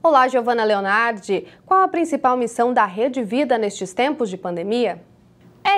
Olá, Giovana Leonardi. Qual a principal missão da Rede Vida nestes tempos de pandemia?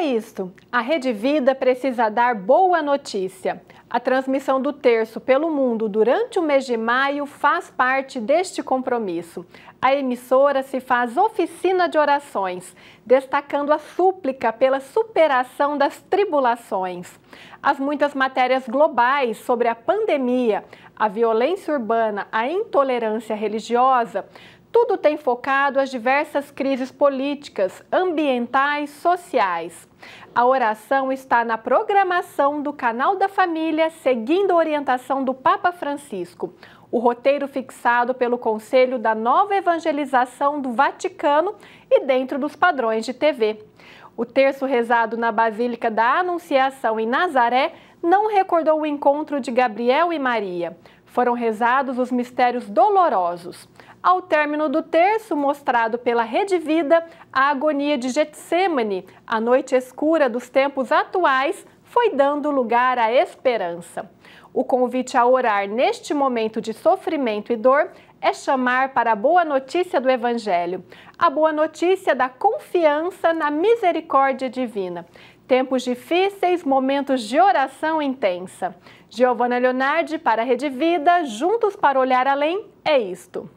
é A Rede Vida precisa dar boa notícia. A transmissão do terço pelo mundo durante o mês de maio faz parte deste compromisso. A emissora se faz oficina de orações, destacando a súplica pela superação das tribulações. As muitas matérias globais sobre a pandemia, a violência urbana, a intolerância religiosa tudo tem focado as diversas crises políticas, ambientais, sociais. A oração está na programação do Canal da Família, seguindo a orientação do Papa Francisco. O roteiro fixado pelo Conselho da Nova Evangelização do Vaticano e dentro dos padrões de TV. O terço rezado na Basílica da Anunciação em Nazaré não recordou o encontro de Gabriel e Maria foram rezados os mistérios dolorosos. Ao término do terço, mostrado pela Rede Vida, a agonia de Getsemane, a noite escura dos tempos atuais, foi dando lugar à esperança. O convite a orar neste momento de sofrimento e dor é chamar para a boa notícia do Evangelho, a boa notícia da confiança na misericórdia divina tempos difíceis, momentos de oração intensa. Giovana Leonardi para a Rede Vida, juntos para olhar além, é isto.